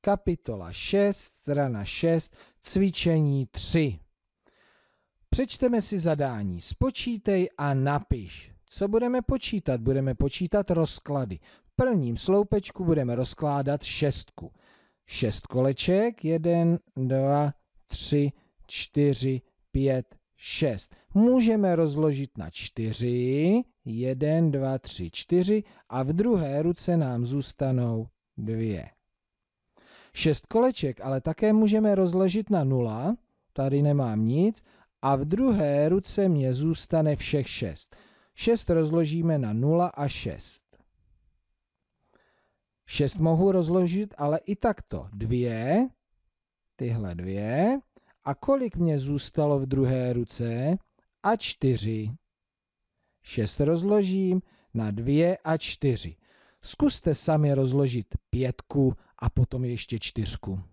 kapitola 6, strana 6, cvičení 3. Přečteme si zadání, spočítej a napiš. Co budeme počítat? Budeme počítat rozklady. V prvním sloupečku budeme rozkládat šestku. Šest koleček, jeden, dva, tři, čtyři, pět, šest. Můžeme rozložit na čtyři, jeden, dva, tři, čtyři a v druhé ruce nám zůstanou dvě šest koleček, ale také můžeme rozložit na nula, tady nemám nic, a v druhé ruce mě zůstane všech šest. šest rozložíme na nula a šest. šest mohu rozložit, ale i takto. Dvě, tyhle dvě. A kolik mě zůstalo v druhé ruce? A čtyři. šest rozložím na dvě a čtyři. Zkuste sami rozložit pětku a potom ještě čtyřku.